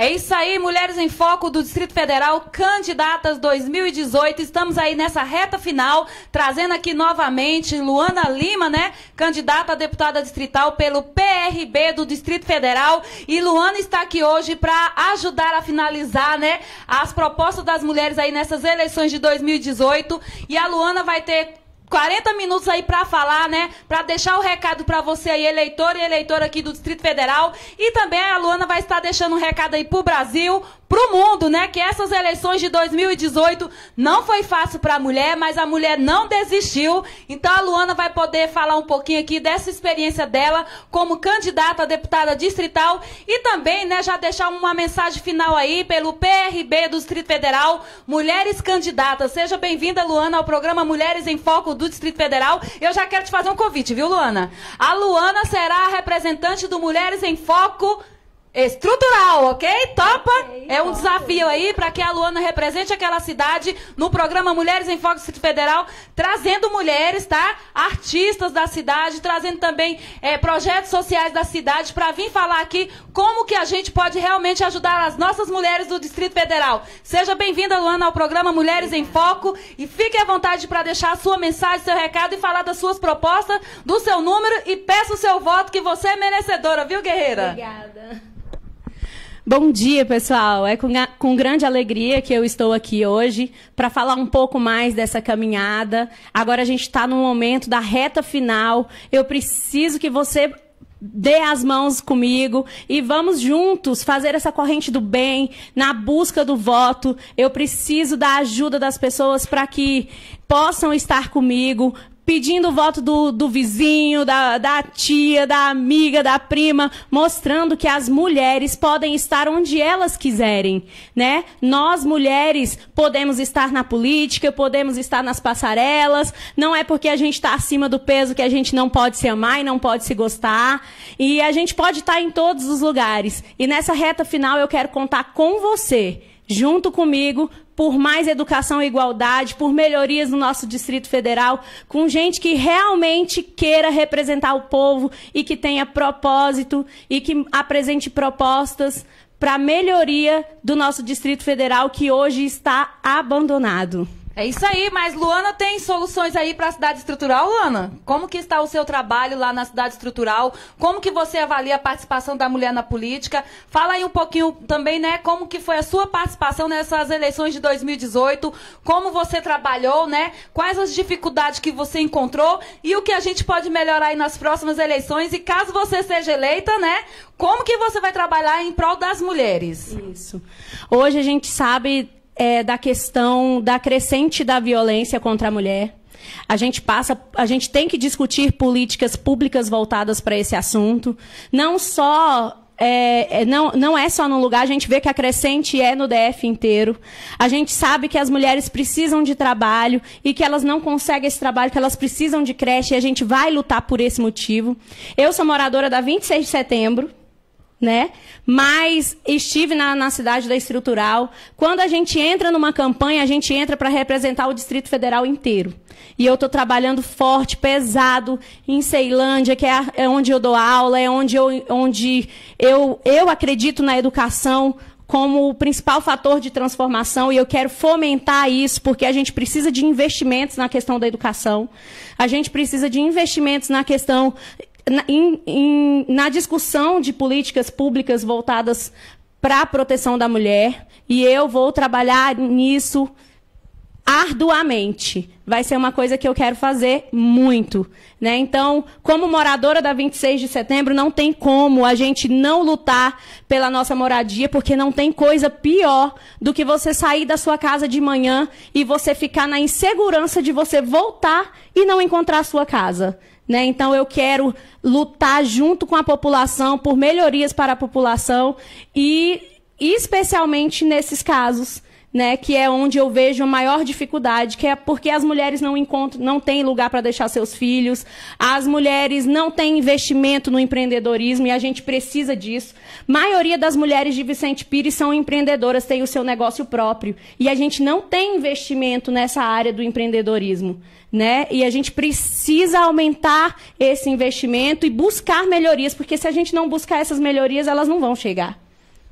É isso aí, Mulheres em Foco do Distrito Federal, candidatas 2018. Estamos aí nessa reta final, trazendo aqui novamente Luana Lima, né? Candidata a deputada distrital pelo PRB do Distrito Federal. E Luana está aqui hoje para ajudar a finalizar, né? As propostas das mulheres aí nessas eleições de 2018. E a Luana vai ter 40 minutos aí para falar, né? Para deixar o recado para você aí, eleitor e eleitora aqui do Distrito Federal. E também a Luana vai estar deixando um recado aí pro Brasil, pro mundo, né, que essas eleições de 2018 não foi fácil para a mulher, mas a mulher não desistiu. Então a Luana vai poder falar um pouquinho aqui dessa experiência dela como candidata a deputada distrital e também, né, já deixar uma mensagem final aí pelo PRB do Distrito Federal, mulheres candidatas. Seja bem-vinda, Luana, ao programa Mulheres em Foco do Distrito Federal. Eu já quero te fazer um convite, viu, Luana? A Luana será a representante do Mulheres em Foco Estrutural, ok? Topa? Okay, é um desafio aí para que a Luana represente aquela cidade no programa Mulheres em Foco Distrito Federal, trazendo mulheres, tá? Artistas da cidade, trazendo também é, projetos sociais da cidade para vir falar aqui como que a gente pode realmente ajudar as nossas mulheres do Distrito Federal. Seja bem-vinda, Luana, ao programa Mulheres em Foco e fique à vontade para deixar a sua mensagem, seu recado e falar das suas propostas, do seu número e peça o seu voto que você é merecedora, viu, guerreira? Obrigada. Bom dia, pessoal. É com, com grande alegria que eu estou aqui hoje para falar um pouco mais dessa caminhada. Agora a gente está no momento da reta final. Eu preciso que você dê as mãos comigo e vamos juntos fazer essa corrente do bem na busca do voto. Eu preciso da ajuda das pessoas para que possam estar comigo, pedindo o voto do, do vizinho, da, da tia, da amiga, da prima, mostrando que as mulheres podem estar onde elas quiserem, né? Nós, mulheres, podemos estar na política, podemos estar nas passarelas, não é porque a gente está acima do peso que a gente não pode se amar e não pode se gostar, e a gente pode estar tá em todos os lugares. E nessa reta final eu quero contar com você, junto comigo, por mais educação e igualdade, por melhorias no nosso Distrito Federal, com gente que realmente queira representar o povo e que tenha propósito e que apresente propostas para melhoria do nosso Distrito Federal que hoje está abandonado. É isso aí, mas Luana tem soluções aí para a cidade estrutural, Luana? Como que está o seu trabalho lá na cidade estrutural? Como que você avalia a participação da mulher na política? Fala aí um pouquinho também, né, como que foi a sua participação nessas eleições de 2018, como você trabalhou, né? Quais as dificuldades que você encontrou e o que a gente pode melhorar aí nas próximas eleições e caso você seja eleita, né, como que você vai trabalhar em prol das mulheres? Isso. Hoje a gente sabe é, da questão da crescente da violência contra a mulher. A gente passa, a gente tem que discutir políticas públicas voltadas para esse assunto, não só é, é não, não é só num lugar, a gente vê que a crescente é no DF inteiro. A gente sabe que as mulheres precisam de trabalho e que elas não conseguem esse trabalho, que elas precisam de creche e a gente vai lutar por esse motivo. Eu sou moradora da 26 de setembro, né? Mas estive na, na cidade da estrutural. Quando a gente entra numa campanha, a gente entra para representar o Distrito Federal inteiro. E eu estou trabalhando forte, pesado, em Ceilândia, que é, a, é onde eu dou aula, é onde eu, onde eu, eu acredito na educação como o principal fator de transformação e eu quero fomentar isso porque a gente precisa de investimentos na questão da educação, a gente precisa de investimentos na questão na, na discussão de políticas públicas voltadas para a proteção da mulher e eu vou trabalhar nisso arduamente. Vai ser uma coisa que eu quero fazer muito, né? Então, como moradora da 26 de setembro, não tem como a gente não lutar pela nossa moradia, porque não tem coisa pior do que você sair da sua casa de manhã e você ficar na insegurança de você voltar e não encontrar a sua casa. Né? Então, eu quero lutar junto com a população por melhorias para a população e especialmente nesses casos né, que é onde eu vejo a maior dificuldade, que é porque as mulheres não encontram, não têm lugar para deixar seus filhos, as mulheres não têm investimento no empreendedorismo e a gente precisa disso. A maioria das mulheres de Vicente Pires são empreendedoras, têm o seu negócio próprio e a gente não tem investimento nessa área do empreendedorismo, né? E a gente precisa aumentar esse investimento e buscar melhorias, porque se a gente não buscar essas melhorias, elas não vão chegar.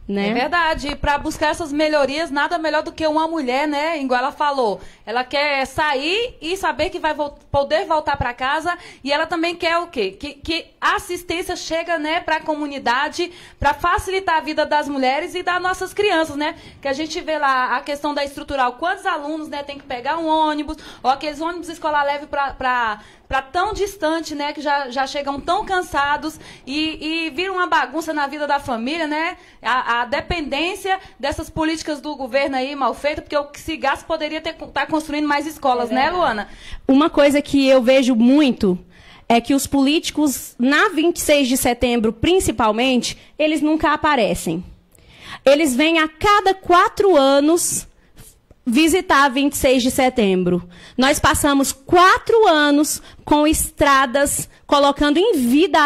Né? É verdade. E para buscar essas melhorias, nada melhor do que uma mulher, né? Igual ela falou. Ela quer sair e saber que vai vo poder voltar para casa. E ela também quer o quê? Que, que assistência chega, né, para a comunidade, para facilitar a vida das mulheres e das nossas crianças, né? Que a gente vê lá a questão da estrutural. Quantos alunos, né, tem que pegar um ônibus, ou aqueles ônibus escolar leve para para tão distante, né? Que já, já chegam tão cansados e, e viram uma bagunça na vida da família, né? A, a dependência dessas políticas do governo aí mal feita, porque o que se gasta poderia estar tá construindo mais escolas, é né, Luana? Uma coisa que eu vejo muito é que os políticos, na 26 de setembro principalmente, eles nunca aparecem. Eles vêm a cada quatro anos visitar 26 de setembro. Nós passamos quatro anos com estradas colocando em vida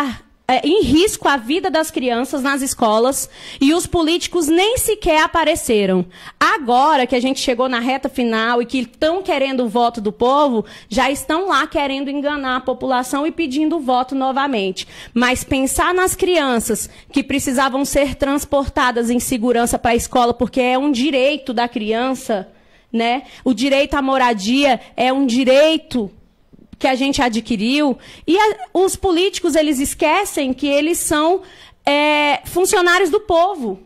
é, em risco a vida das crianças nas escolas e os políticos nem sequer apareceram. Agora que a gente chegou na reta final e que estão querendo o voto do povo, já estão lá querendo enganar a população e pedindo o voto novamente. Mas pensar nas crianças que precisavam ser transportadas em segurança para a escola porque é um direito da criança né? O direito à moradia é um direito que a gente adquiriu e a, os políticos eles esquecem que eles são é, funcionários do povo,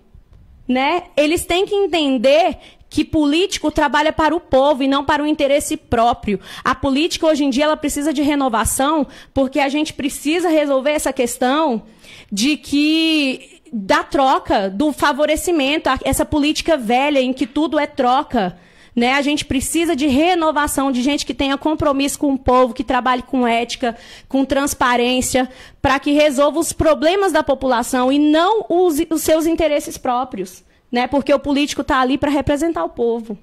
né? Eles têm que entender que político trabalha para o povo e não para o interesse próprio. A política hoje em dia ela precisa de renovação, porque a gente precisa resolver essa questão de que da troca, do favorecimento, essa política velha em que tudo é troca. Né? A gente precisa de renovação, de gente que tenha compromisso com o povo, que trabalhe com ética, com transparência, para que resolva os problemas da população e não os, os seus interesses próprios. Né? Porque o político está ali para representar o povo.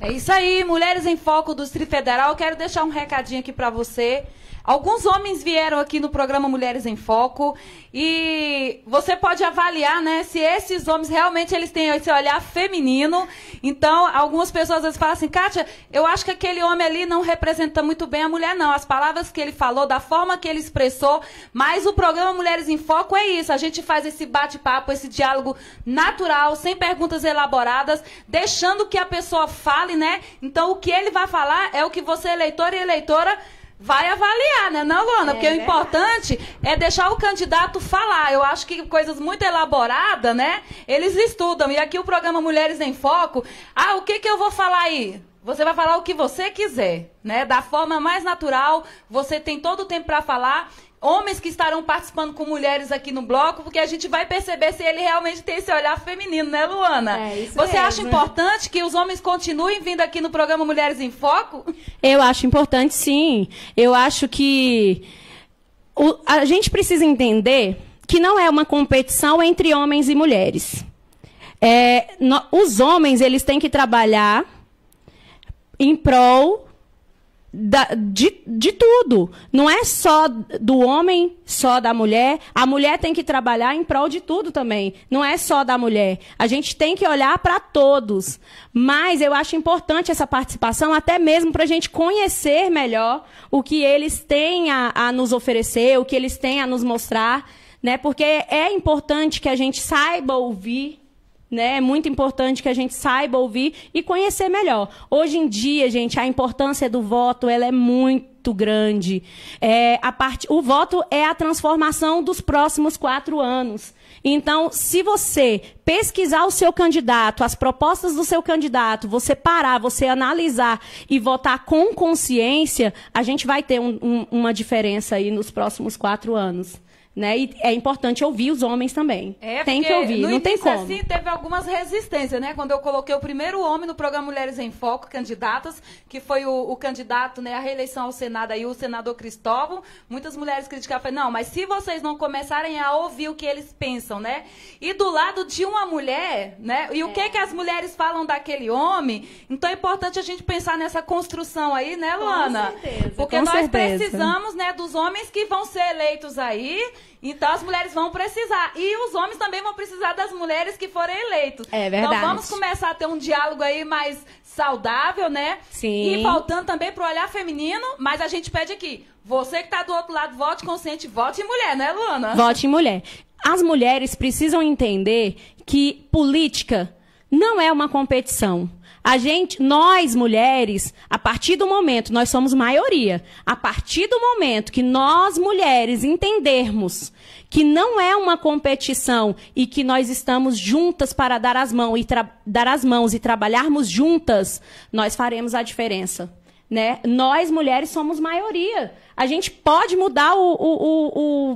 É isso aí, Mulheres em Foco do Distrito Federal. Eu quero deixar um recadinho aqui para você. Alguns homens vieram aqui no programa Mulheres em Foco e você pode avaliar, né, se esses homens realmente eles têm esse olhar feminino. Então, algumas pessoas às vezes falam assim, Kátia, eu acho que aquele homem ali não representa muito bem a mulher, não. As palavras que ele falou, da forma que ele expressou, mas o programa Mulheres em Foco é isso. A gente faz esse bate-papo, esse diálogo natural, sem perguntas elaboradas, deixando que a pessoa fale, né? Então, o que ele vai falar é o que você, eleitor e eleitora, vai avaliar, né? Não, Luana, é, porque o importante é deixar o candidato falar. Eu acho que coisas muito elaboradas, né? Eles estudam. E aqui o programa Mulheres em Foco, ah, o que que eu vou falar aí? Você vai falar o que você quiser, né? Da forma mais natural, você tem todo o tempo para falar homens que estarão participando com mulheres aqui no bloco, porque a gente vai perceber se ele realmente tem esse olhar feminino, né, Luana? É isso Você mesmo. acha importante que os homens continuem vindo aqui no programa Mulheres em Foco? Eu acho importante, sim. Eu acho que o, a gente precisa entender que não é uma competição entre homens e mulheres. É, no, os homens eles têm que trabalhar em prol da, de, de tudo. Não é só do homem, só da mulher. A mulher tem que trabalhar em prol de tudo também. Não é só da mulher. A gente tem que olhar para todos. Mas eu acho importante essa participação, até mesmo para a gente conhecer melhor o que eles têm a, a nos oferecer, o que eles têm a nos mostrar. Né? Porque é importante que a gente saiba ouvir né? É muito importante que a gente saiba ouvir e conhecer melhor. Hoje em dia, gente, a importância do voto ela é muito grande. É, a parte, O voto é a transformação dos próximos quatro anos. Então, se você pesquisar o seu candidato, as propostas do seu candidato, você parar, você analisar e votar com consciência, a gente vai ter um, um, uma diferença aí nos próximos quatro anos né? E é importante ouvir os homens também. É, tem que ouvir, não tem como. assim teve algumas resistências, né? Quando eu coloquei o primeiro homem no programa Mulheres em Foco, candidatas, que foi o, o candidato, né, à reeleição ao Senado aí, o senador Cristóvão, muitas mulheres criticaram, falaram, não, mas se vocês não começarem a ouvir o que eles pensam, né? E do lado de uma mulher, né? E é. o que é. que as mulheres falam daquele homem? Então é importante a gente pensar nessa construção aí, né, Luana? Com certeza, Porque com nós certeza. precisamos, né, dos homens que vão ser eleitos aí, então as mulheres vão precisar. E os homens também vão precisar das mulheres que forem eleitos. É então, verdade. Então vamos começar a ter um diálogo aí mais saudável, né? Sim. E faltando também pro olhar feminino, mas a gente pede aqui. Você que tá do outro lado, vote consciente, vote em mulher, né, Luana? Vote em mulher. As mulheres precisam entender que política não é uma competição. A gente, nós mulheres, a partir do momento, nós somos maioria, a partir do momento que nós mulheres entendermos que não é uma competição e que nós estamos juntas para dar as mãos e, dar as mãos e trabalharmos juntas, nós faremos a diferença. Né? Nós mulheres somos maioria. A gente pode mudar o, o,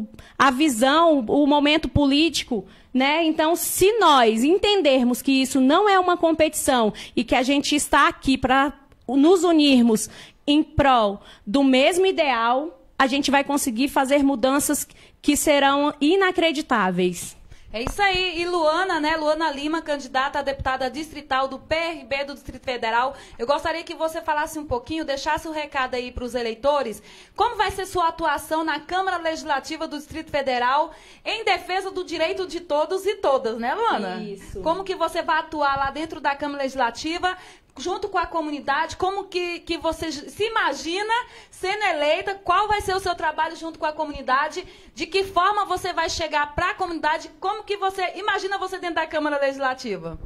o, a visão, o momento político, né? Então, se nós entendermos que isso não é uma competição e que a gente está aqui para nos unirmos em prol do mesmo ideal, a gente vai conseguir fazer mudanças que serão inacreditáveis. É isso aí. E Luana, né? Luana Lima, candidata a deputada distrital do PRB do Distrito Federal. Eu gostaria que você falasse um pouquinho, deixasse o um recado aí para os eleitores. Como vai ser sua atuação na Câmara Legislativa do Distrito Federal em defesa do direito de todos e todas, né, Luana? Isso. Como que você vai atuar lá dentro da Câmara Legislativa junto com a comunidade, como que, que você se imagina sendo eleita, qual vai ser o seu trabalho junto com a comunidade, de que forma você vai chegar para a comunidade, como que você imagina você dentro da Câmara Legislativa?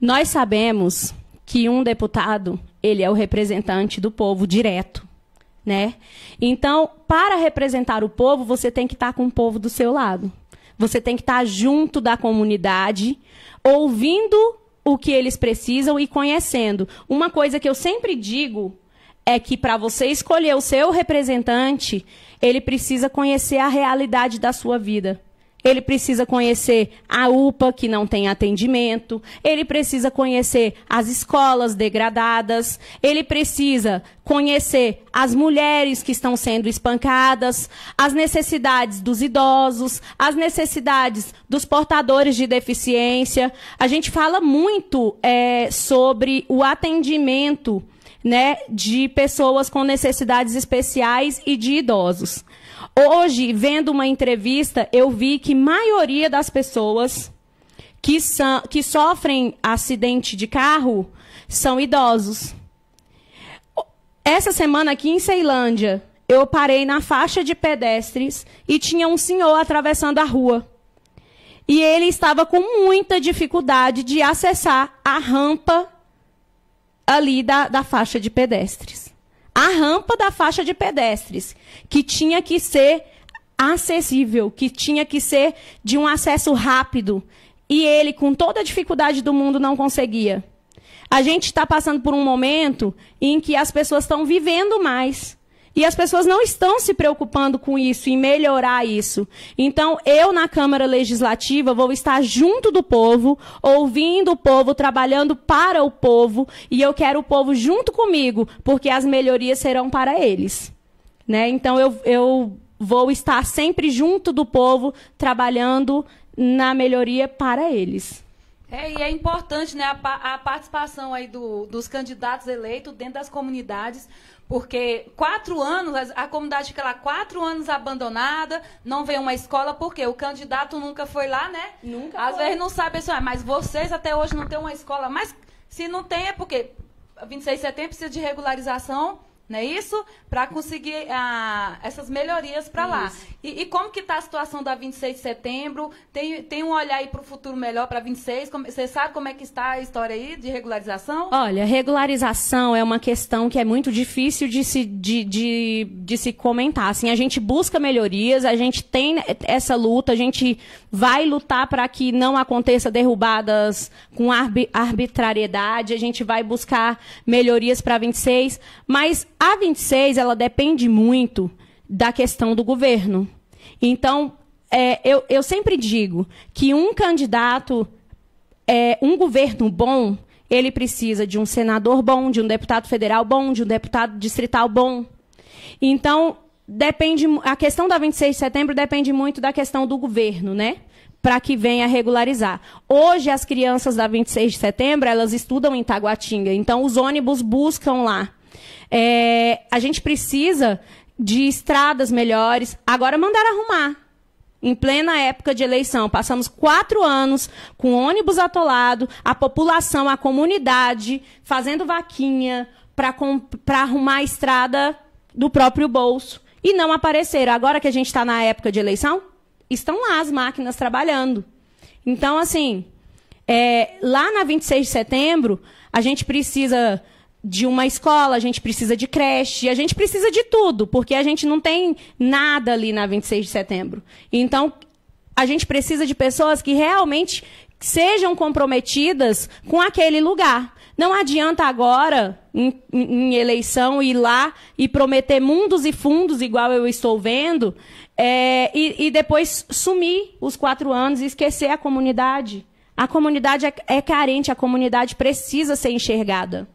Nós sabemos que um deputado, ele é o representante do povo direto, né? Então, para representar o povo, você tem que estar tá com o povo do seu lado. Você tem que estar tá junto da comunidade, ouvindo o que eles precisam e conhecendo. Uma coisa que eu sempre digo é que para você escolher o seu representante, ele precisa conhecer a realidade da sua vida. Ele precisa conhecer a UPA, que não tem atendimento. Ele precisa conhecer as escolas degradadas. Ele precisa conhecer as mulheres que estão sendo espancadas, as necessidades dos idosos, as necessidades dos portadores de deficiência. A gente fala muito é, sobre o atendimento né, de pessoas com necessidades especiais e de idosos. Hoje, vendo uma entrevista, eu vi que maioria das pessoas que, são, que sofrem acidente de carro são idosos. Essa semana aqui em Ceilândia, eu parei na faixa de pedestres e tinha um senhor atravessando a rua. E ele estava com muita dificuldade de acessar a rampa ali da, da faixa de pedestres a rampa da faixa de pedestres, que tinha que ser acessível, que tinha que ser de um acesso rápido. E ele, com toda a dificuldade do mundo, não conseguia. A gente está passando por um momento em que as pessoas estão vivendo mais. E as pessoas não estão se preocupando com isso, em melhorar isso. Então, eu na Câmara Legislativa vou estar junto do povo, ouvindo o povo, trabalhando para o povo, e eu quero o povo junto comigo, porque as melhorias serão para eles. Né? Então, eu, eu vou estar sempre junto do povo, trabalhando na melhoria para eles. É, e é importante né, a, a participação aí do, dos candidatos eleitos dentro das comunidades, porque quatro anos, a comunidade fica lá quatro anos abandonada, não vem uma escola, porque o candidato nunca foi lá, né? Nunca. Às foi. vezes não sabe assim, ah, mas vocês até hoje não têm uma escola. Mas se não tem, é porque 26 de setembro precisa de regularização não é isso? Para conseguir ah, essas melhorias para lá. E, e, como que está a situação da 26 de setembro? Tem, tem um olhar aí para o futuro melhor para 26? Você sabe como é que está a história aí de regularização? Olha, regularização é uma questão que é muito difícil de se, de, de, de se comentar. Assim, a gente busca melhorias, a gente tem essa luta, a gente vai lutar para que não aconteça derrubadas com arbitrariedade, a gente vai buscar melhorias para 26, mas a 26, ela depende muito da questão do governo. Então, é, eu, eu sempre digo que um candidato, é, um governo bom, ele precisa de um senador bom, de um deputado federal bom, de um deputado distrital bom. Então, depende a questão da 26 de setembro depende muito da questão do governo, né? Para que venha regularizar. Hoje as crianças da 26 de setembro, elas estudam em Taguatinga, então os ônibus buscam lá. É, a gente precisa de estradas melhores. Agora mandaram arrumar. Em plena época de eleição, passamos quatro anos com ônibus atolado, a população, a comunidade fazendo vaquinha para arrumar a estrada do próprio bolso. E não apareceram. Agora que a gente está na época de eleição, estão lá as máquinas trabalhando. Então, assim, é, lá na 26 de setembro, a gente precisa de uma escola, a gente precisa de creche, a gente precisa de tudo, porque a gente não tem nada ali na 26 de setembro. Então, a gente precisa de pessoas que realmente sejam comprometidas com aquele lugar. Não adianta agora, em, em, eleição, ir lá e prometer mundos e fundos, igual eu estou vendo, é, e, e, depois sumir os quatro anos e esquecer a comunidade. A comunidade é, é carente, a comunidade precisa ser enxergada.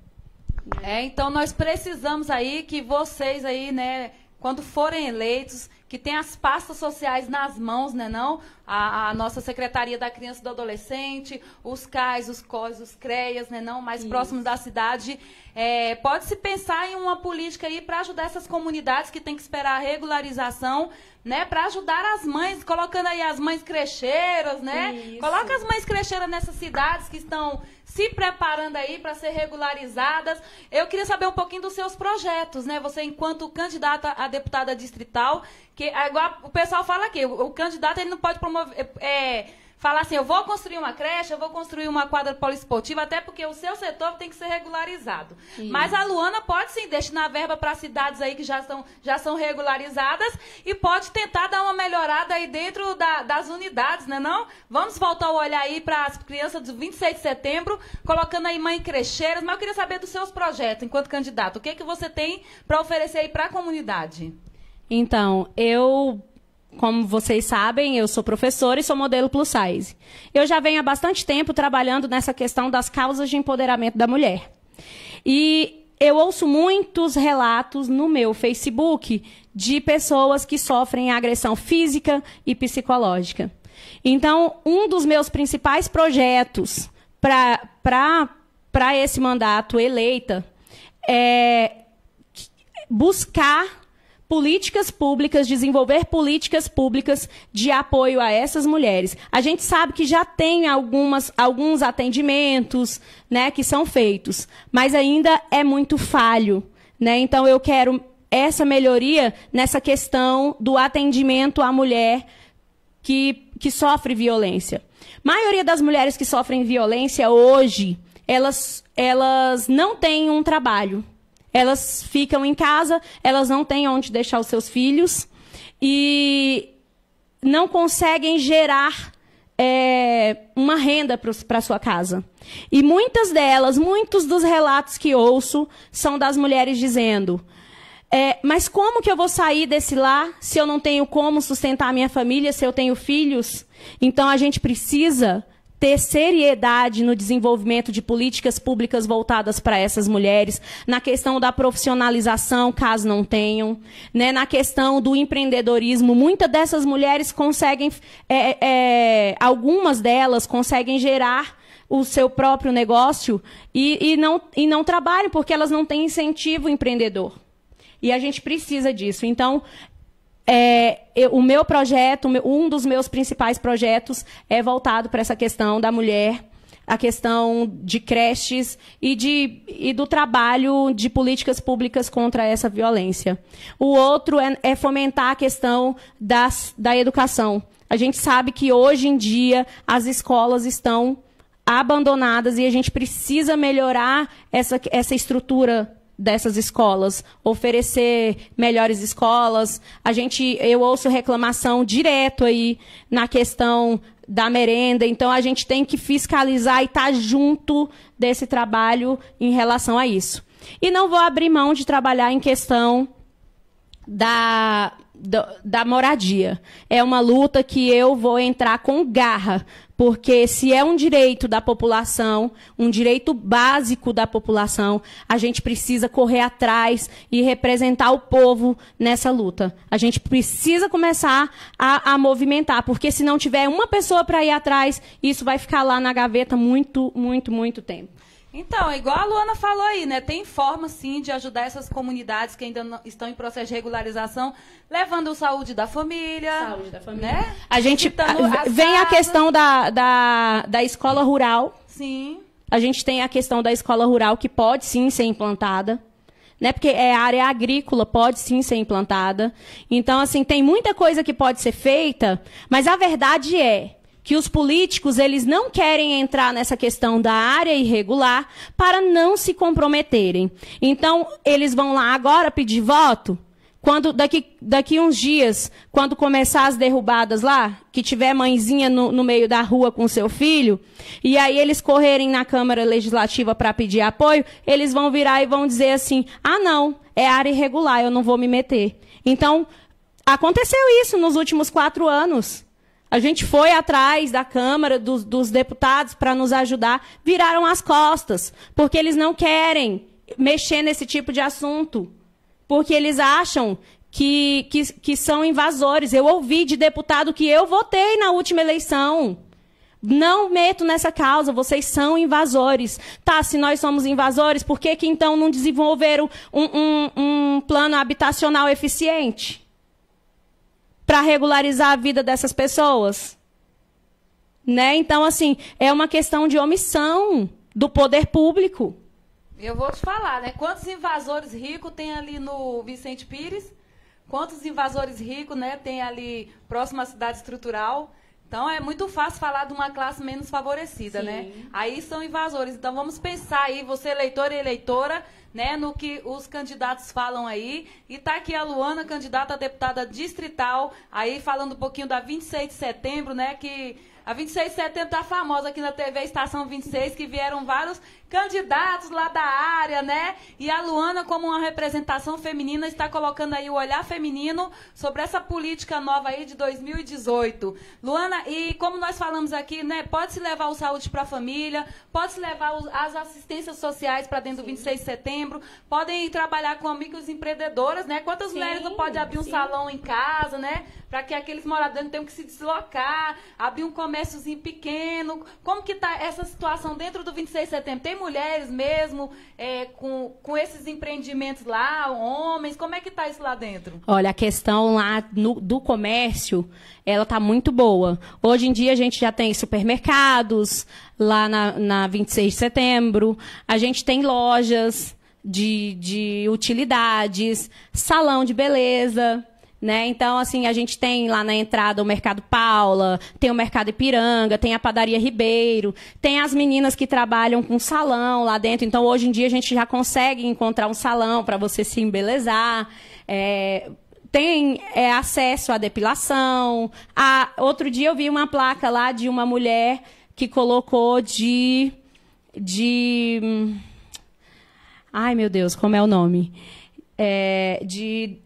É, então nós precisamos aí que vocês aí, né, quando forem eleitos, que tenham as pastas sociais nas mãos, né não? A, a nossa Secretaria da Criança e do Adolescente, os CAIS, os COIS, os CREAS, né não? Mais Isso. da cidade. É, Pode-se pensar em uma política aí para ajudar essas comunidades que tem que esperar a regularização, né? Para ajudar as mães, colocando aí as mães crecheiras, né? Isso. Coloca as mães crecheiras nessas cidades que estão se preparando aí para ser regularizadas. Eu queria saber um pouquinho dos seus projetos, né? Você, enquanto candidata a deputada distrital, que agora o pessoal fala aqui, o, o candidato ele não pode promover. É, falar assim, eu vou construir uma creche, eu vou construir uma quadra poliesportiva, até porque o seu setor tem que ser regularizado. Isso. Mas a Luana pode sim destinar verba para cidades aí que já, estão, já são regularizadas e pode tentar dar uma melhorada aí dentro da, das unidades, né não? Vamos voltar o olhar aí para as crianças do 26 de setembro, colocando aí mãe crecheiras, mas eu queria saber dos seus projetos enquanto candidato. O que, é que você tem para oferecer aí para a comunidade? Então, eu como vocês sabem, eu sou professora e sou modelo plus size. Eu já venho há bastante tempo trabalhando nessa questão das causas de empoderamento da mulher. E eu ouço muitos relatos no meu Facebook de pessoas que sofrem agressão física e psicológica. Então, um dos meus principais projetos para esse mandato eleita é buscar políticas públicas, desenvolver políticas públicas de apoio a essas mulheres. A gente sabe que já tem algumas, alguns atendimentos né, que são feitos, mas ainda é muito falho. Né? Então, eu quero essa melhoria nessa questão do atendimento à mulher que, que sofre violência. A maioria das mulheres que sofrem violência hoje, elas, elas não têm um trabalho elas ficam em casa, elas não têm onde deixar os seus filhos e não conseguem gerar é, uma renda para a sua casa. E muitas delas, muitos dos relatos que ouço são das mulheres dizendo: é, mas como que eu vou sair desse lar se eu não tenho como sustentar a minha família, se eu tenho filhos? Então a gente precisa ter seriedade no desenvolvimento de políticas públicas voltadas para essas mulheres, na questão da profissionalização, caso não tenham, né, na questão do empreendedorismo. Muitas dessas mulheres conseguem, é, é, é, algumas delas conseguem gerar o seu próprio negócio e, e, não, e não trabalham porque elas não têm incentivo empreendedor. E a gente precisa disso. Então, é, eu, o meu projeto, um dos meus principais projetos é voltado para essa questão da mulher, a questão de creches e, de, e do trabalho de políticas públicas contra essa violência. O outro é, é fomentar a questão das, da educação. A gente sabe que hoje em dia as escolas estão abandonadas e a gente precisa melhorar essa, essa estrutura dessas escolas, oferecer melhores escolas. A gente, eu ouço reclamação direto aí na questão da merenda. Então a gente tem que fiscalizar e estar tá junto desse trabalho em relação a isso. E não vou abrir mão de trabalhar em questão da da, da moradia. É uma luta que eu vou entrar com garra, porque se é um direito da população, um direito básico da população, a gente precisa correr atrás e representar o povo nessa luta. A gente precisa começar a, a movimentar, porque se não tiver uma pessoa para ir atrás, isso vai ficar lá na gaveta muito, muito, muito tempo. Então, é igual a Luana falou aí, né? Tem forma sim de ajudar essas comunidades que ainda não, estão em processo de regularização, levando o saúde da família. Saúde da família. Né? A gente a, vem a questão da, da, da escola rural. Sim. A gente tem a questão da escola rural que pode sim ser implantada né? Porque é área agrícola, pode sim ser implantada. Então, assim, tem muita coisa que pode ser feita, mas a verdade é, que os políticos eles não querem entrar nessa questão da área irregular para não se comprometerem. Então, eles vão lá agora pedir voto? Quando daqui, daqui uns dias, quando começar as derrubadas lá, que tiver mãezinha no, no meio da rua com seu filho, e aí eles correrem na Câmara Legislativa para pedir apoio, eles vão virar e vão dizer assim: ah, não, é área irregular, eu não vou me meter. Então, aconteceu isso nos últimos quatro anos. A gente foi atrás da Câmara, dos, dos deputados, para nos ajudar, viraram as costas, porque eles não querem mexer nesse tipo de assunto. Porque eles acham que, que, que são invasores. Eu ouvi de deputado que eu votei na última eleição. Não meto nessa causa, vocês são invasores. Tá, se nós somos invasores, por que, que então não desenvolveram um, um, um plano habitacional eficiente? para regularizar a vida dessas pessoas? Né? Então, assim, é uma questão de omissão do poder público. Eu vou te falar, né? Quantos invasores ricos tem ali no Vicente Pires? Quantos invasores ricos, né, tem ali próximo à cidade estrutural? Então é muito fácil falar de uma classe menos favorecida, né? Sim. né? Aí são invasores. Então vamos pensar aí, você eleitor e eleitora, né, no que os candidatos falam aí. E tá aqui a Luana, candidata a deputada distrital, aí falando um pouquinho da 26 de setembro, né, que a 26 de setembro tá famosa aqui na TV Estação 26, que vieram vários candidatos lá da área, né? E a Luana, como uma representação feminina, está colocando aí o olhar feminino sobre essa política nova aí de 2018. Luana, e como nós falamos aqui, né? Pode se levar o saúde para a família, pode se levar as assistências sociais para dentro sim. do 26 de setembro, podem trabalhar com amigos empreendedoras, né? Quantas sim, mulheres não podem abrir sim. um salão em casa, né? Para que aqueles moradores tenham que se deslocar, abrir um comérciozinho pequeno. Como que está essa situação dentro do 26 de setembro? Tem mulheres mesmo é, com, com esses empreendimentos lá, homens? Como é que está isso lá dentro? Olha, a questão lá no, do comércio, ela está muito boa. Hoje em dia a gente já tem supermercados lá na, na 26 de setembro, a gente tem lojas de, de utilidades, salão de beleza. Né? Então, assim, a gente tem lá na entrada o Mercado Paula, tem o Mercado Ipiranga, tem a Padaria Ribeiro, tem as meninas que trabalham com salão lá dentro. Então, hoje em dia, a gente já consegue encontrar um salão para você se embelezar. É, tem é, acesso à depilação. A, outro dia eu vi uma placa lá de uma mulher que colocou de. de. Hum, ai, meu Deus, como é o nome? É, de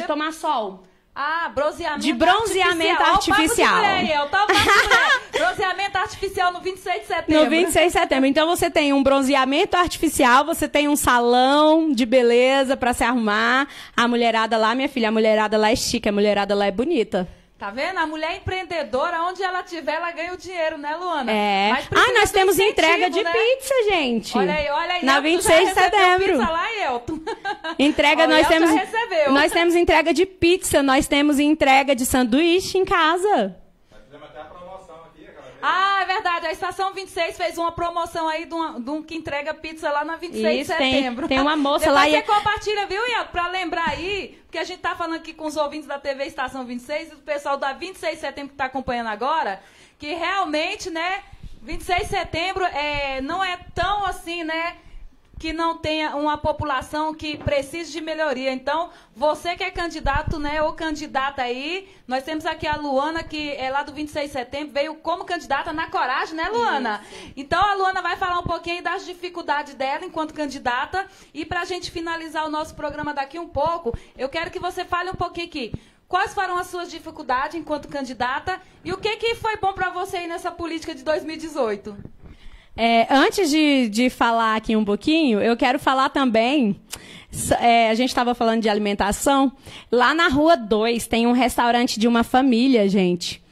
de tomar sol. Ah, bronzeamento De bronzeamento artificial. artificial. Ó, bronzeamento artificial no 26 de setembro. No 26 de setembro. Então você tem um bronzeamento artificial, você tem um salão de beleza para se arrumar. A mulherada lá, minha filha, a mulherada lá é chique, a mulherada lá é bonita. Tá vendo? A mulher é empreendedora, onde ela tiver, ela ganha o dinheiro, né, Luana? É. ah, nós temos entrega de né? pizza, gente. Olha aí, olha aí. Na Elton 26 de setembro. Pizza lá, Elton. Entrega, nós temos. Nós temos entrega de pizza, nós temos entrega de sanduíche em casa. Ah, é verdade. A Estação 26 fez uma promoção aí de, uma, de um que entrega pizza lá na 26 Isso, de setembro. Tem, tem uma moça lá. Você e... É- compartilha, viu, Ian? Pra lembrar aí, porque a gente tá falando aqui com os ouvintes da TV Estação 26 e o pessoal da 26 de setembro que tá acompanhando agora, que realmente, né, 26 de setembro é, não é tão assim, né? que não tenha uma população que precise de melhoria. Então, você que é candidato, né, ou candidata aí, nós temos aqui a Luana, que é lá do 26 de setembro, veio como candidata na coragem, né, Luana? Isso. Então, a Luana vai falar um pouquinho das dificuldades dela enquanto candidata. E para a gente finalizar o nosso programa daqui um pouco, eu quero que você fale um pouquinho aqui. Quais foram as suas dificuldades enquanto candidata e o que, que foi bom para você aí nessa política de 2018? É, antes de, de falar aqui um pouquinho, eu quero falar também. É, a gente estava falando de alimentação. Lá na Rua 2 tem um restaurante de uma família, gente.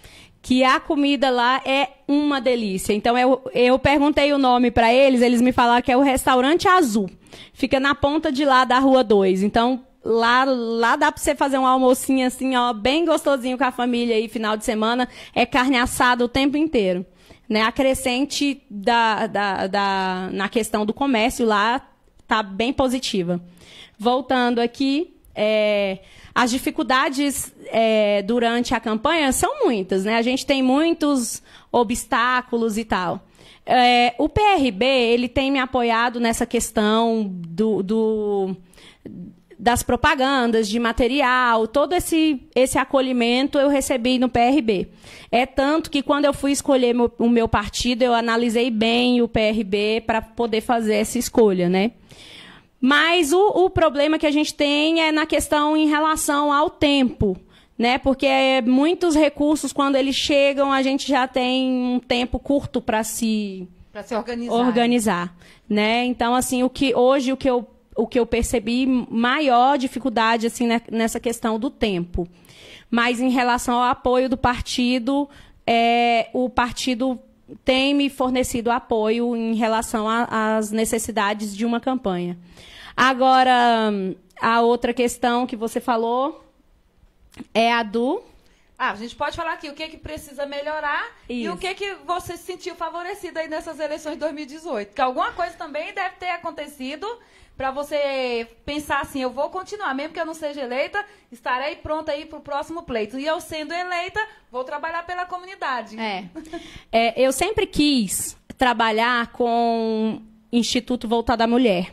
Que a comida lá é uma delícia. Então eu, eu perguntei o nome para eles, eles me falaram que é o Restaurante Azul. Fica na ponta de lá da Rua 2. Então Lá, lá dá para você fazer um almocinho assim, ó, bem gostosinho com a família aí, final de semana. É carne assada o tempo inteiro. Né? da, da, da, na questão do comércio lá está bem positiva. Voltando aqui, é, as dificuldades é, durante a campanha são muitas, né? A gente tem muitos obstáculos e tal. É, o PRB ele tem me apoiado nessa questão do, do das propagandas, de material, todo esse, esse acolhimento eu recebi no PRB. É tanto que quando eu fui escolher meu, o meu partido, eu analisei bem o PRB para poder fazer essa escolha, né? Mas o, o problema que a gente tem é na questão em relação ao tempo né? Porque é muitos recursos, quando eles chegam, a gente já tem um tempo curto para se para se organizar. organizar, né? Então, assim, o que hoje o que eu o que eu percebi maior dificuldade assim né, nessa questão do tempo. Mas em relação ao apoio do partido, é, o partido tem me fornecido apoio em relação às necessidades de uma campanha. Agora, a outra questão que você falou é a do ah, a gente pode falar aqui o que, é que precisa melhorar Isso. e o que, é que você se sentiu favorecida aí nessas eleições de 2018. Que alguma coisa também deve ter acontecido para você pensar assim, eu vou continuar, mesmo que eu não seja eleita, estarei pronta aí para o próximo pleito. E eu sendo eleita, vou trabalhar pela comunidade. É. é eu sempre quis trabalhar com Instituto Voltado à Mulher.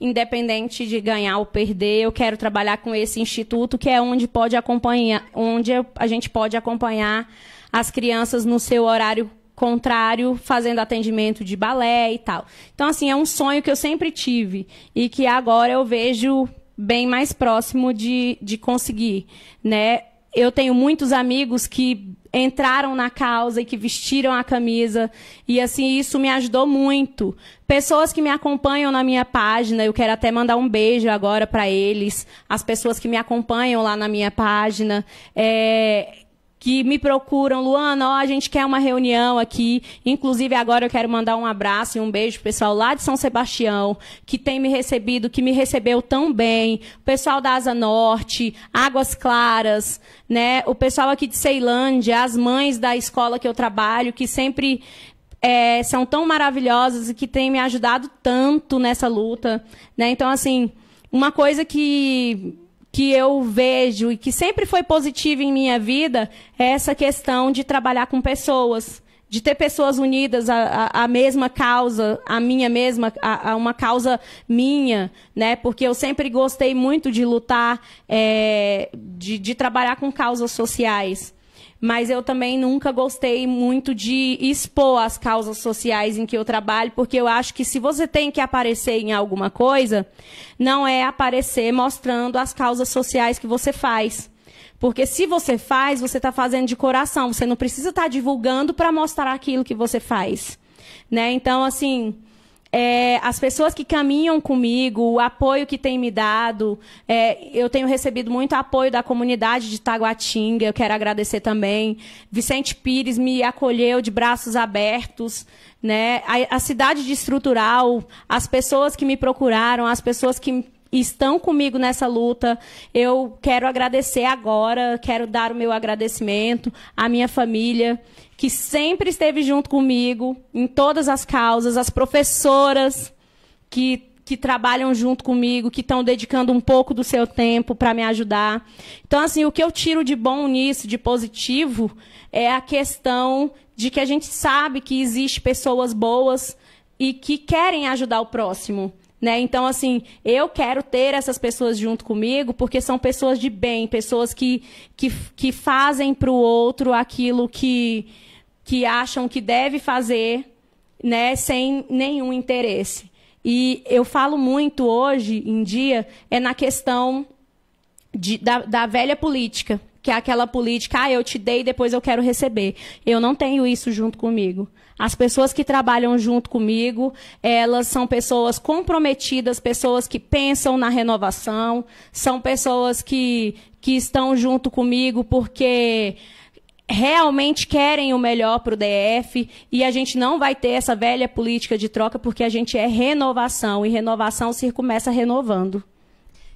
Independente de ganhar ou perder, eu quero trabalhar com esse instituto que é onde pode acompanhar, onde a gente pode acompanhar as crianças no seu horário contrário fazendo atendimento de balé e tal. Então, assim, é um sonho que eu sempre tive e que agora eu vejo bem mais próximo de, de conseguir, né? Eu tenho muitos amigos que entraram na causa e que vestiram a camisa. E assim, isso me ajudou muito. Pessoas que me acompanham na minha página, eu quero até mandar um beijo agora para eles, as pessoas que me acompanham lá na minha página, é, que me procuram, Luana, ó, a gente quer uma reunião aqui. Inclusive, agora eu quero mandar um abraço e um beijo pro pessoal lá de São Sebastião, que tem me recebido, que me recebeu tão bem. O pessoal da Asa Norte, Águas Claras, né? O pessoal aqui de Ceilândia, as mães da escola que eu trabalho, que sempre é, são tão maravilhosas e que têm me ajudado tanto nessa luta, né? Então, assim, uma coisa que que eu vejo e que sempre foi positivo em minha vida é essa questão de trabalhar com pessoas, de ter pessoas unidas à, à mesma causa, à minha mesma, a, a, uma causa minha, né? Porque eu sempre gostei muito de lutar, é, de, de trabalhar com causas sociais mas eu também nunca gostei muito de expor as causas sociais em que eu trabalho, porque eu acho que se você tem que aparecer em alguma coisa, não é aparecer mostrando as causas sociais que você faz. Porque se você faz, você está fazendo de coração, você não precisa estar tá divulgando para mostrar aquilo que você faz. Né? Então, assim, é, as pessoas que caminham comigo, o apoio que tem me dado. É, eu tenho recebido muito apoio da comunidade de Taguatinga, eu quero agradecer também. Vicente Pires me acolheu de braços abertos. Né? A, a cidade de estrutural, as pessoas que me procuraram, as pessoas que estão comigo nessa luta. Eu quero agradecer agora, quero dar o meu agradecimento à minha família, que sempre esteve junto comigo em todas as causas, as professoras que que trabalham junto comigo, que estão dedicando um pouco do seu tempo para me ajudar. Então, assim, o que eu tiro de bom nisso, de positivo, é a questão de que a gente sabe que existe pessoas boas e que querem ajudar o próximo. Né? Então, assim, eu quero ter essas pessoas junto comigo porque são pessoas de bem, pessoas que, que, que fazem para o outro aquilo que, que acham que deve fazer, né, sem nenhum interesse. E eu falo muito hoje em dia é na questão de, da, da velha política, que é aquela política, ah, eu te dei, depois eu quero receber. Eu não tenho isso junto comigo. As pessoas que trabalham junto comigo, elas são pessoas comprometidas, pessoas que pensam na renovação, são pessoas que, que estão junto comigo porque realmente querem o melhor para o DF e a gente não vai ter essa velha política de troca porque a gente é renovação e renovação se começa renovando.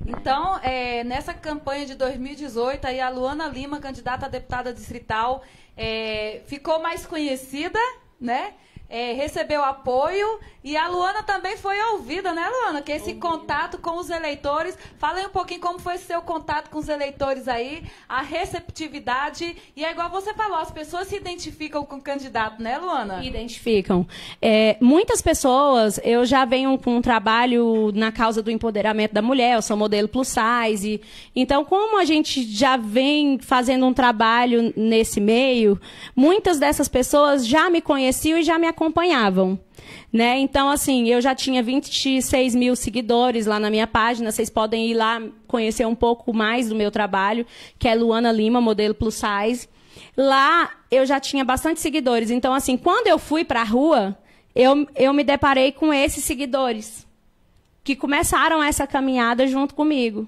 Então, é, nessa campanha de 2018, aí a Luana Lima, candidata a deputada distrital, é, ficou mais conhecida né? é, recebeu apoio e a Luana também foi ouvida, né, Luana? Que esse contato com os eleitores. Fala aí um pouquinho como foi seu contato com os eleitores aí, a receptividade. E é igual você falou, as pessoas se identificam com o candidato, né, Luana? Identificam. É, muitas pessoas, eu já venho com um trabalho na causa do empoderamento da mulher, eu sou modelo plus size. Então, como a gente já vem fazendo um trabalho nesse meio, muitas dessas pessoas já me conheciam e já me acompanharam acompanhavam. Né? Então, assim, eu já tinha 26 mil seguidores lá na minha página. Vocês podem ir lá conhecer um pouco mais do meu trabalho, que é Luana Lima, modelo plus size. Lá eu já tinha bastante seguidores. Então, assim, quando eu fui para a rua, eu, eu me deparei com esses seguidores que começaram essa caminhada junto comigo.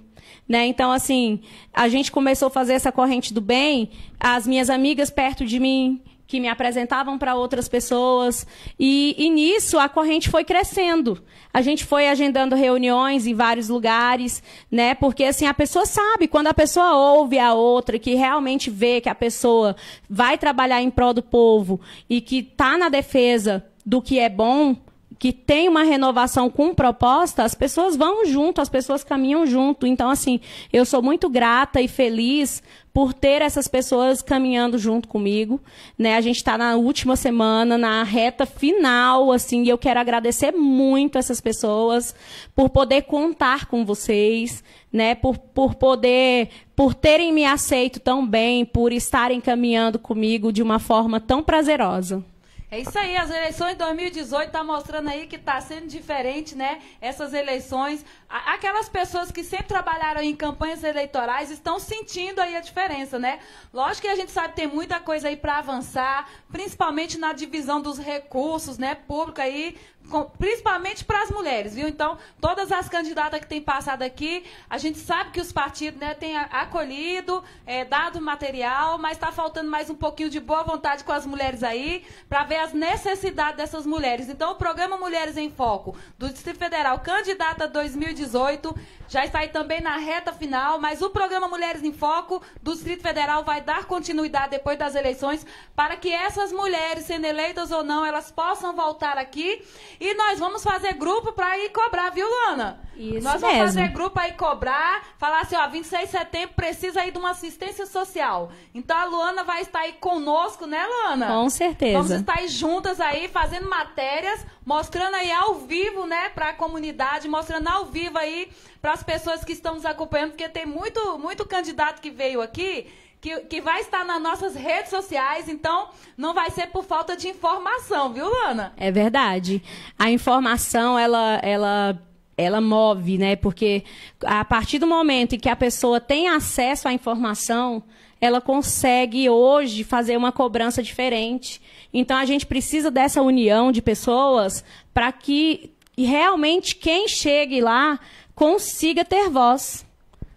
Né? Então, assim, a gente começou a fazer essa corrente do bem, as minhas amigas perto de mim, que me apresentavam para outras pessoas. E, e, nisso a corrente foi crescendo. A gente foi agendando reuniões em vários lugares, né? Porque assim, a pessoa sabe, quando a pessoa ouve a outra, que realmente vê que a pessoa vai trabalhar em prol do povo e que está na defesa do que é bom, que tem uma renovação com proposta, as pessoas vão junto, as pessoas caminham junto. Então, assim, eu sou muito grata e feliz por ter essas pessoas caminhando junto comigo. Né? A gente está na última semana, na reta final, assim, e eu quero agradecer muito essas pessoas por poder contar com vocês, né? Por, por poder, por terem me aceito tão bem, por estarem caminhando comigo de uma forma tão prazerosa. É isso aí, as eleições de 2018 tá mostrando aí que está sendo diferente, né? Essas eleições Aquelas pessoas que sempre trabalharam em campanhas eleitorais estão sentindo aí a diferença, né? Lógico que a gente sabe que tem muita coisa aí para avançar, principalmente na divisão dos recursos, né, público aí, com, principalmente para as mulheres, viu? Então, todas as candidatas que têm passado aqui, a gente sabe que os partidos né, têm acolhido, é, dado material, mas está faltando mais um pouquinho de boa vontade com as mulheres aí, para ver as necessidades dessas mulheres. Então, o programa Mulheres em Foco do Distrito Federal, candidata 2019, 2018. Já está aí também na reta final, mas o programa Mulheres em Foco do Distrito Federal vai dar continuidade depois das eleições para que essas mulheres, sendo eleitas ou não, elas possam voltar aqui. E nós vamos fazer grupo para ir cobrar, viu, Luana? Isso nós mesmo. vamos fazer grupo aí cobrar, falar assim, ó, 26 de setembro precisa aí de uma assistência social. Então a Luana vai estar aí conosco, né, Luana? Com certeza. Vamos estar aí juntas aí, fazendo matérias mostrando aí ao vivo, né, para a comunidade, mostrando ao vivo aí para as pessoas que estão nos acompanhando, porque tem muito, muito candidato que veio aqui. Que, que vai estar nas nossas redes sociais, então não vai ser por falta de informação, viu, Lana? É verdade. A informação, ela, ela ela move, né? Porque a partir do momento em que a pessoa tem acesso à informação, ela consegue hoje fazer uma cobrança diferente. Então a gente precisa dessa união de pessoas para que realmente quem chegue lá consiga ter voz.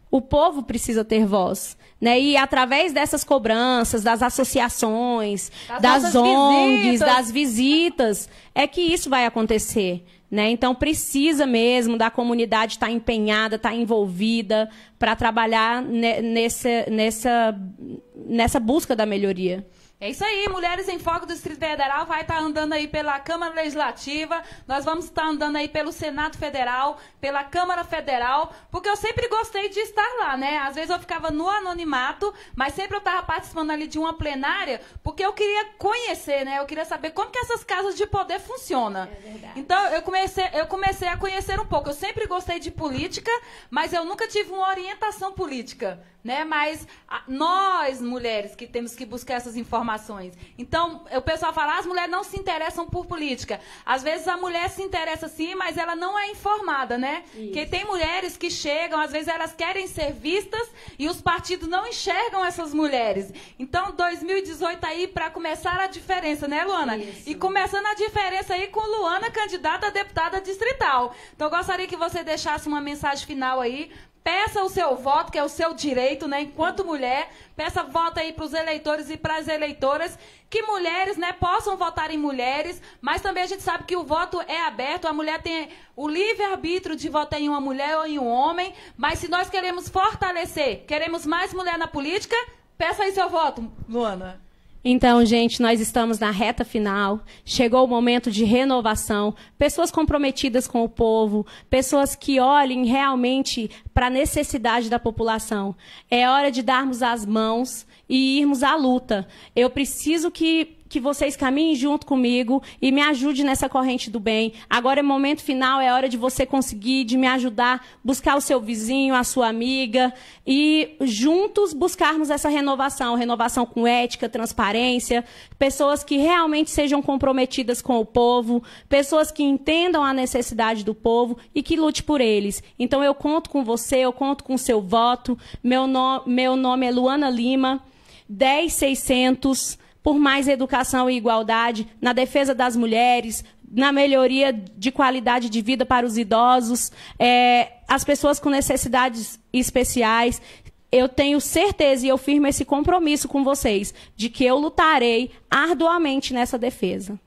O povo precisa ter voz. Né? E através dessas cobranças, das associações, das, das ONGs, visitas. das visitas, é que isso vai acontecer. Né? Então precisa mesmo da comunidade estar tá empenhada, estar tá envolvida para trabalhar nessa, nessa, nessa busca da melhoria. É isso aí, Mulheres em Foco do Distrito Federal vai estar tá andando aí pela Câmara Legislativa, nós vamos estar tá andando aí pelo Senado Federal, pela Câmara Federal, porque eu sempre gostei de estar lá, né? Às vezes eu ficava no anonimato, mas sempre eu estava participando ali de uma plenária, porque eu queria conhecer, né? Eu queria saber como que essas casas de poder funcionam. É verdade. então, eu comecei, eu comecei a conhecer um pouco. Eu sempre gostei de política, mas eu nunca tive uma orientação política né? Mas a, nós, mulheres, que temos que buscar essas informações. Então, o pessoal fala, ah, as mulheres não se interessam por política. Às vezes a mulher se interessa sim, mas ela não é informada, né? Porque tem mulheres que chegam, às vezes elas querem ser vistas e os partidos não enxergam essas mulheres. Então, 2018 aí para começar a diferença, né, Luana? Isso. E começando a diferença aí com Luana, candidata a deputada distrital. Então, eu gostaria que você deixasse uma mensagem final aí peça o seu voto, que é o seu direito, né? Enquanto mulher, peça voto aí para os eleitores e para as eleitoras, que mulheres, né, possam votar em mulheres, mas também a gente sabe que o voto é aberto, a mulher tem o livre-arbítrio de votar em uma mulher ou em um homem, mas se nós queremos fortalecer, queremos mais mulher na política, peça aí seu voto, Luana. Então, gente, nós estamos na reta final. Chegou o momento de renovação. Pessoas comprometidas com o povo, pessoas que olhem realmente para a necessidade da população. É hora de darmos as mãos e irmos à luta. Eu preciso que que vocês caminhem junto comigo e me ajude nessa corrente do bem. Agora é momento final, é hora de você conseguir, de me ajudar, buscar o seu vizinho, a sua amiga e juntos buscarmos essa renovação, renovação com ética, transparência, pessoas que realmente sejam comprometidas com o povo, pessoas que entendam a necessidade do povo e que lute por eles. Então eu conto com você, eu conto com o seu voto. Meu, no, meu nome é Luana Lima, 10600 por mais educação e igualdade, na defesa das mulheres, na melhoria de qualidade de vida para os idosos, é, as pessoas com necessidades especiais. Eu tenho certeza e eu firmo esse compromisso com vocês de que eu lutarei arduamente nessa defesa.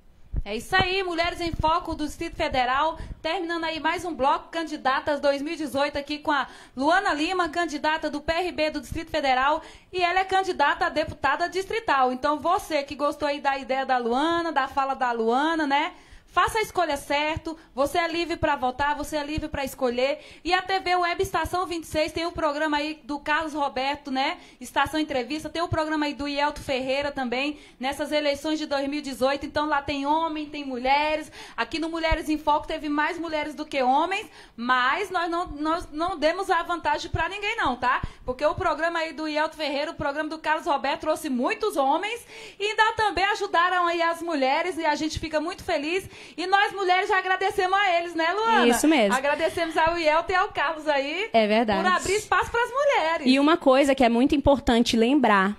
É isso aí, Mulheres em Foco do Distrito Federal, terminando aí mais um bloco candidatas 2018 aqui com a Luana Lima, candidata do PRB do Distrito Federal, e ela é candidata a deputada distrital. Então você que gostou aí da ideia da Luana, da fala da Luana, né? Faça a escolha certo, você é livre para votar, você é livre para escolher. E a TV Web Estação 26 tem o um programa aí do Carlos Roberto, né? Estação Entrevista, tem o um programa aí do Ielto Ferreira também, nessas eleições de 2018. Então lá tem homem, tem mulheres. Aqui no Mulheres em Foco teve mais mulheres do que homens, mas nós não, nós não demos a vantagem para ninguém não, tá? Porque o programa aí do Ielto Ferreira, o programa do Carlos Roberto trouxe muitos homens e ainda também ajudaram aí as mulheres e a gente fica muito feliz. E nós mulheres já agradecemos a eles, né, Luana? Isso mesmo. Agradecemos ao Ielto e ao Carlos aí. É verdade. Por abrir espaço para as mulheres. E uma coisa que é muito importante lembrar: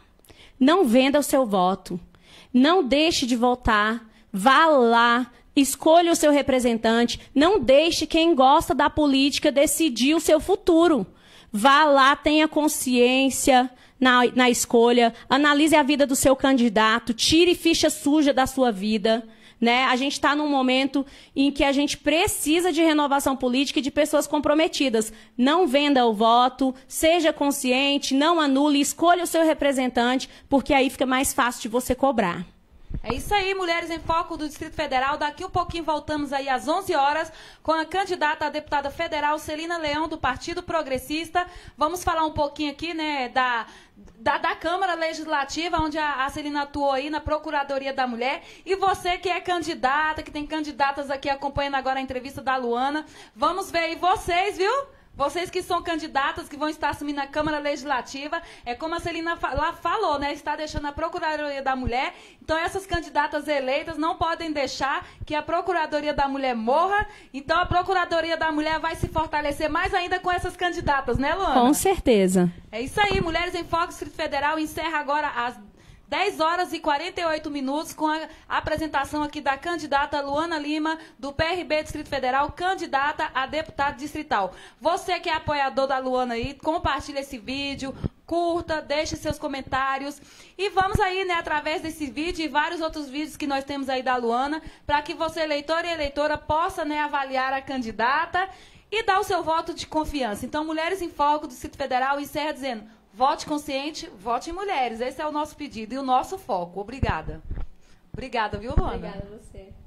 não venda o seu voto. Não deixe de votar. Vá lá. Escolha o seu representante. Não deixe quem gosta da política decidir o seu futuro. Vá lá, tenha consciência. Na, na, escolha, analise a vida do seu candidato, tire ficha suja da sua vida né? A gente está num momento em que a gente precisa de renovação política e de pessoas comprometidas. Não venda o voto, seja consciente, não anule, escolha o seu representante, porque aí fica mais fácil de você cobrar. É isso aí, Mulheres em Foco do Distrito Federal. Daqui um pouquinho voltamos aí às 11 horas com a candidata a deputada federal Celina Leão, do Partido Progressista. Vamos falar um pouquinho aqui, né, da, da, da Câmara Legislativa, onde a, a, Celina atuou aí na Procuradoria da Mulher. E você que é candidata, que tem candidatas aqui acompanhando agora a entrevista da Luana, vamos ver aí vocês, viu? Vocês que são candidatas, que vão estar assumindo a Câmara Legislativa, é como a Celina lá falou, né? Está deixando a Procuradoria da Mulher. Então, essas candidatas eleitas não podem deixar que a Procuradoria da Mulher morra. Então, a Procuradoria da Mulher vai se fortalecer mais ainda com essas candidatas, né, Luana? Com certeza. É isso aí. Mulheres em Foco Distrito Federal encerra agora as 10 horas e 48 minutos, com a apresentação aqui da candidata Luana Lima, do PRB Distrito Federal, candidata a deputado distrital. Você que é apoiador da Luana aí, compartilha esse vídeo, curta, deixe seus comentários. E vamos aí, né, através desse vídeo e vários outros vídeos que nós temos aí da Luana, para que você, eleitor e eleitora, possa, né, avaliar a candidata e dar o seu voto de confiança. Então, Mulheres em Foco do Distrito Federal encerra dizendo: Vote consciente, vote em mulheres. Esse é o nosso pedido e o nosso foco. Obrigada. Obrigada, viu, Luana? Obrigada a você.